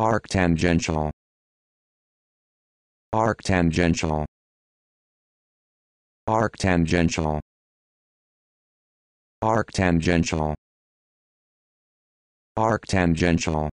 arctangential arctangential arctangential arctangential arctangential